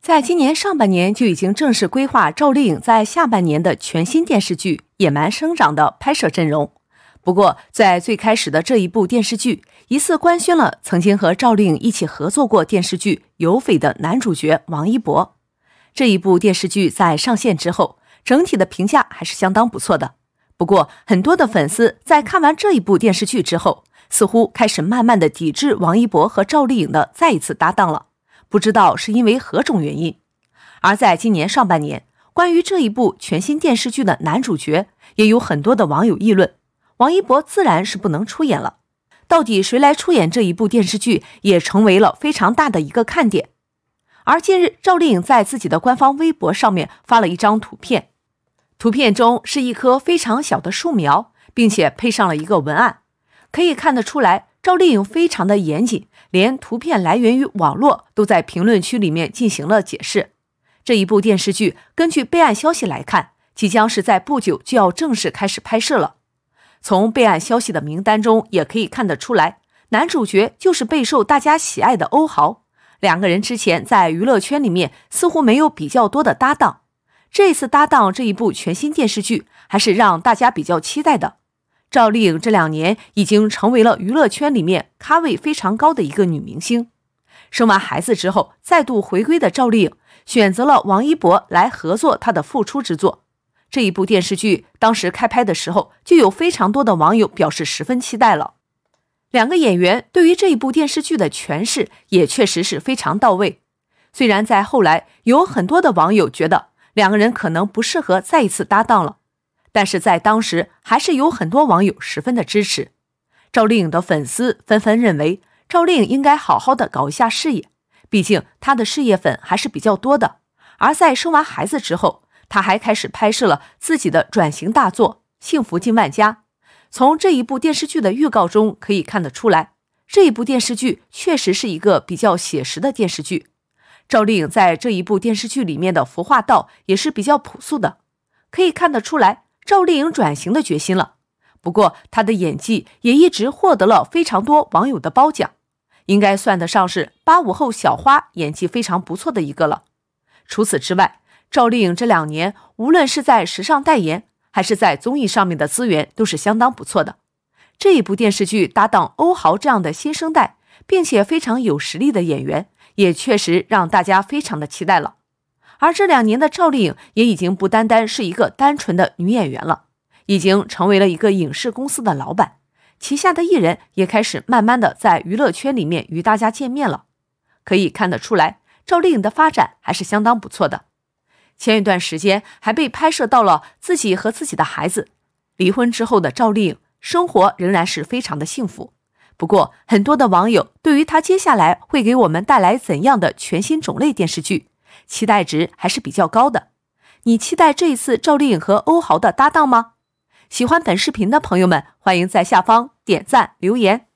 在今年上半年就已经正式规划赵丽颖在下半年的全新电视剧《野蛮生长》的拍摄阵容。不过，在最开始的这一部电视剧，疑似官宣了曾经和赵丽颖一起合作过电视剧《有匪》的男主角王一博。这一部电视剧在上线之后，整体的评价还是相当不错的。不过，很多的粉丝在看完这一部电视剧之后，似乎开始慢慢的抵制王一博和赵丽颖的再一次搭档了。不知道是因为何种原因，而在今年上半年，关于这一部全新电视剧的男主角，也有很多的网友议论，王一博自然是不能出演了，到底谁来出演这一部电视剧，也成为了非常大的一个看点。而近日，赵丽颖在自己的官方微博上面发了一张图片，图片中是一棵非常小的树苗，并且配上了一个文案，可以看得出来。赵丽颖非常的严谨，连图片来源于网络都在评论区里面进行了解释。这一部电视剧根据备案消息来看，即将是在不久就要正式开始拍摄了。从备案消息的名单中也可以看得出来，男主角就是备受大家喜爱的欧豪。两个人之前在娱乐圈里面似乎没有比较多的搭档，这次搭档这一部全新电视剧还是让大家比较期待的。赵丽颖这两年已经成为了娱乐圈里面咖位非常高的一个女明星。生完孩子之后再度回归的赵丽颖，选择了王一博来合作她的复出之作。这一部电视剧当时开拍的时候，就有非常多的网友表示十分期待了。两个演员对于这一部电视剧的诠释也确实是非常到位。虽然在后来有很多的网友觉得两个人可能不适合再一次搭档了。但是在当时，还是有很多网友十分的支持。赵丽颖的粉丝纷纷认为，赵丽颖应该好好的搞一下事业，毕竟她的事业粉还是比较多的。而在生完孩子之后，她还开始拍摄了自己的转型大作《幸福进万家》。从这一部电视剧的预告中可以看得出来，这一部电视剧确实是一个比较写实的电视剧。赵丽颖在这一部电视剧里面的服化道也是比较朴素的，可以看得出来。赵丽颖转型的决心了，不过她的演技也一直获得了非常多网友的褒奖，应该算得上是八五后小花演技非常不错的一个了。除此之外，赵丽颖这两年无论是在时尚代言，还是在综艺上面的资源都是相当不错的。这一部电视剧搭档欧豪这样的新生代，并且非常有实力的演员，也确实让大家非常的期待了。而这两年的赵丽颖也已经不单单是一个单纯的女演员了，已经成为了一个影视公司的老板，旗下的艺人也开始慢慢的在娱乐圈里面与大家见面了。可以看得出来，赵丽颖的发展还是相当不错的。前一段时间还被拍摄到了自己和自己的孩子离婚之后的赵丽颖，生活仍然是非常的幸福。不过，很多的网友对于她接下来会给我们带来怎样的全新种类电视剧？期待值还是比较高的，你期待这一次赵丽颖和欧豪的搭档吗？喜欢本视频的朋友们，欢迎在下方点赞留言。